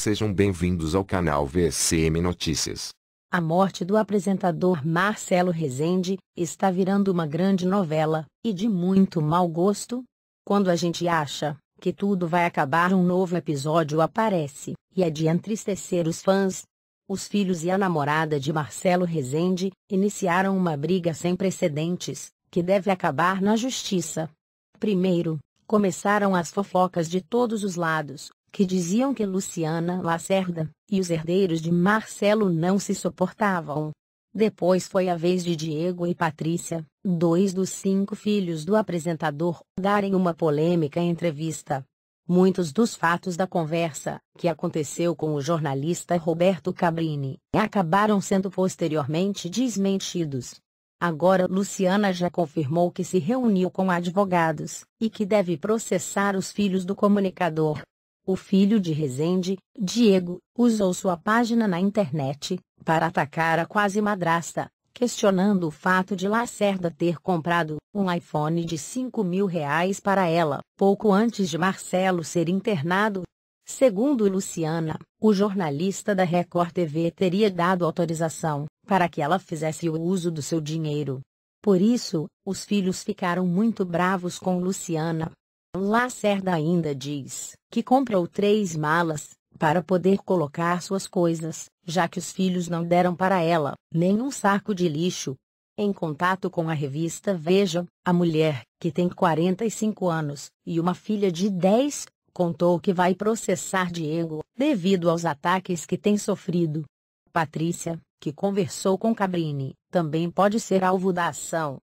Sejam bem-vindos ao canal VCM Notícias. A morte do apresentador Marcelo Rezende está virando uma grande novela, e de muito mau gosto. Quando a gente acha que tudo vai acabar, um novo episódio aparece, e é de entristecer os fãs. Os filhos e a namorada de Marcelo Rezende iniciaram uma briga sem precedentes, que deve acabar na justiça. Primeiro, começaram as fofocas de todos os lados, que diziam que Luciana Lacerda e os herdeiros de Marcelo não se suportavam. Depois foi a vez de Diego e Patrícia, dois dos cinco filhos do apresentador, darem uma polêmica entrevista. Muitos dos fatos da conversa, que aconteceu com o jornalista Roberto Cabrini, acabaram sendo posteriormente desmentidos. Agora Luciana já confirmou que se reuniu com advogados, e que deve processar os filhos do comunicador, o filho de Rezende, Diego, usou sua página na internet para atacar a quase madrasta, questionando o fato de Lacerda ter comprado um iPhone de 5 mil reais para ela pouco antes de Marcelo ser internado. Segundo Luciana, o jornalista da Record TV teria dado autorização para que ela fizesse o uso do seu dinheiro. Por isso, os filhos ficaram muito bravos com Luciana Lacerda ainda diz que comprou três malas para poder colocar suas coisas, já que os filhos não deram para ela nenhum saco de lixo. Em contato com a revista Veja, a mulher, que tem 45 anos e uma filha de 10, contou que vai processar Diego devido aos ataques que tem sofrido. Patrícia, que conversou com Cabrini, também pode ser alvo da ação.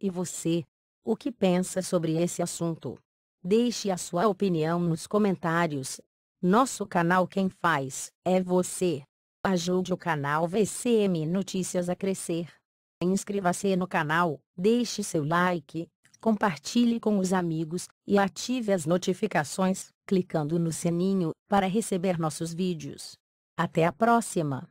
E você? O que pensa sobre esse assunto? Deixe a sua opinião nos comentários. Nosso canal Quem Faz é Você. Ajude o canal VCM Notícias a crescer. Inscreva-se no canal, deixe seu like, compartilhe com os amigos e ative as notificações, clicando no sininho para receber nossos vídeos. Até a próxima!